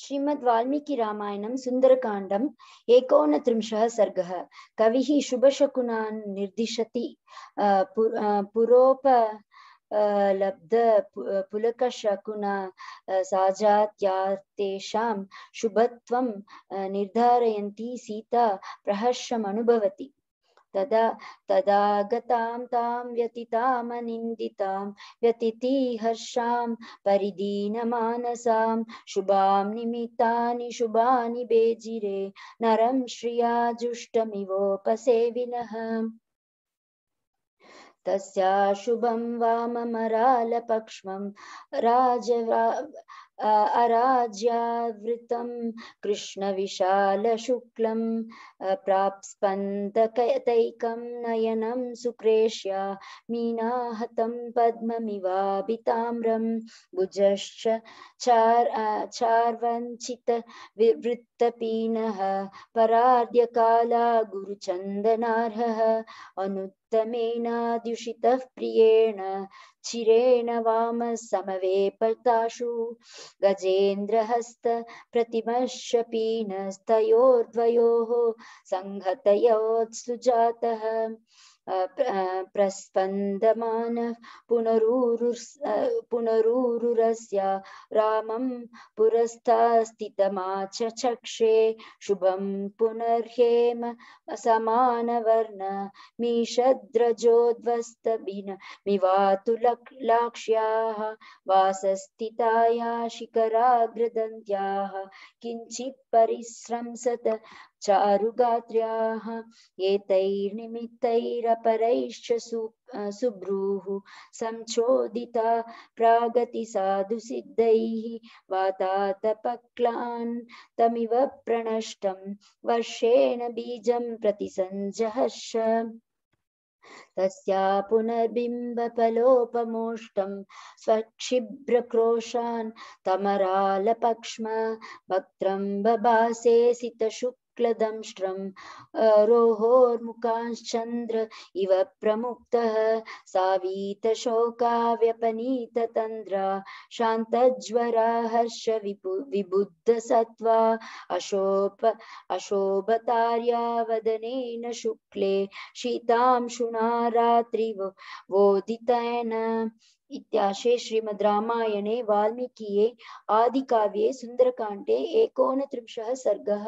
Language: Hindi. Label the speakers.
Speaker 1: श्रीमद् वाल्मीकि रामायणं सुन्दरकाण्डम् एकोनत्रिंशः सर्गः कविः शुभशकुनान् निर्दिशति पुरोप लब्ध पुलकशकुना साजात्यार्तेषां शुभत्वं निर्धारयन्ती सीता प्रहर्षमनुभवति तदा तदागतां तां व्यतितामनिन्दितां व्यतितीहर्षां परिदीनमानसां शुभां निमित्तानि शुभानि बेजिरे नरं श्रिया जुष्टमिवोपसेविनः तस्याशुभं वा ममरालपक्ष्मं राज अराज्यावृतं कृष्णविशालशुक्लं प्राप्स्पन्दकतैकं नयनं सुक्रेश्या मीनाहतं पद्ममिवाभिताम्रं भुजश्च चार चार्वञ्चितवृत्तपीनः परार्यकाला गुरुचन्दनार्हः अनु उत्तमेनाद्युषितः प्रियेण चिरेण वाम समवे पताशु गजेन्द्रहस्त प्रतिमश्यपीनस्तयोर्द्वयोः सङ्घतयोत्सुजातः प्रस्पन्दमानः पुनरूरुस् पुनरूरुरस्य रामं पुरस्तास्थितमाचक्षे शुभं पुनर्हेम समानवर्ण मीषद्रजोद्वस्तभिन मिवातु लाक्ष्याः वासस्थिताया शिखराग्रदन्त्याः किञ्चित् चारुगात्र्याः एतैर्निमित्तैरपरैश्च सु सुब्रूः साधु प्रागतिसाधुसिद्धैः वातातपक्लान् तमिव प्रणष्टं वर्षेण बीजं प्रतिसञ्जहर्ष तस्या पुनर्बिम्बफलोपमोष्टं स्वक्षिभ्रक्रोशान् तमरालपक्ष्म वक्त्रं बबासे सितशुक् शुक्लदंष्ट्रं रोहोर्मुकांश्चन्द्र इव प्रमुक्तः सावीतशोका व्यपनीततन्द्रा शान्तज्वरा हर्ष विपु विबुद्धसत्त्वा अशोप अशोभतार्या वदनेन शुक्ले शीतांशुना रात्रि वोदितेन इत्याशे श्रीमद् रामायणे वाल्मीकिये आदिकाव्ये सुन्दरकाण्डे एकोनत्रिंशः सर्गः